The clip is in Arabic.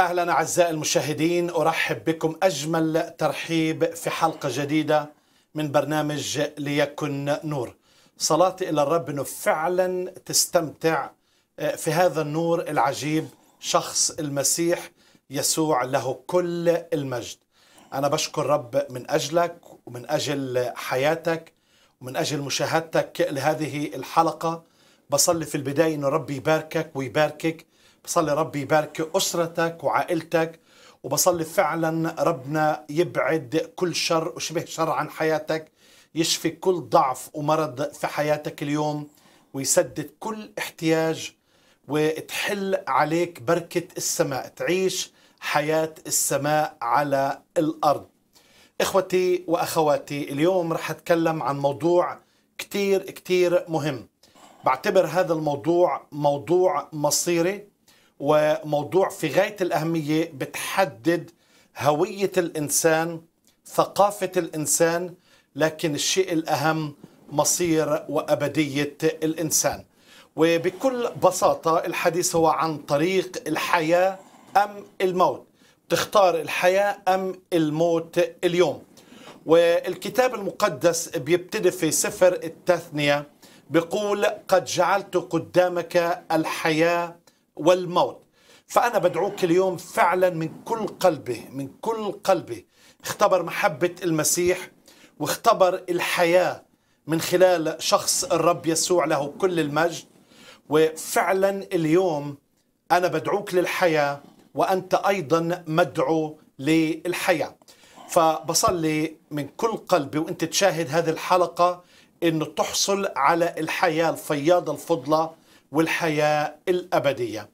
اهلا اعزائي المشاهدين ارحب بكم اجمل ترحيب في حلقه جديده من برنامج ليكن نور. صلاتي الى الرب انه فعلا تستمتع آه، في هذا النور العجيب شخص المسيح يسوع له كل المجد. انا بشكر رب من اجلك ومن اجل حياتك ومن اجل مشاهدتك لهذه الحلقه بصلي في البدايه انه رب يباركك ويباركك بصلي ربي يبارك أسرتك وعائلتك وبصلي فعلا ربنا يبعد كل شر وشبه شر عن حياتك يشفي كل ضعف ومرض في حياتك اليوم ويسدد كل احتياج وتحل عليك بركة السماء تعيش حياة السماء على الأرض إخوتي وأخواتي اليوم رح أتكلم عن موضوع كتير كتير مهم بعتبر هذا الموضوع موضوع مصيري وموضوع في غايه الاهميه بتحدد هويه الانسان ثقافه الانسان لكن الشيء الاهم مصير وابديه الانسان وبكل بساطه الحديث هو عن طريق الحياه ام الموت تختار الحياه ام الموت اليوم والكتاب المقدس بيبتدي في سفر التثنيه بيقول قد جعلت قدامك الحياه والموت فأنا بدعوك اليوم فعلا من كل قلبي من كل قلبي اختبر محبة المسيح واختبر الحياة من خلال شخص الرب يسوع له كل المجد وفعلا اليوم أنا بدعوك للحياة وأنت أيضا مدعو للحياة فبصلي من كل قلبي وأنت تشاهد هذه الحلقة أنه تحصل على الحياة الفياضة الفضلة والحياه الابديه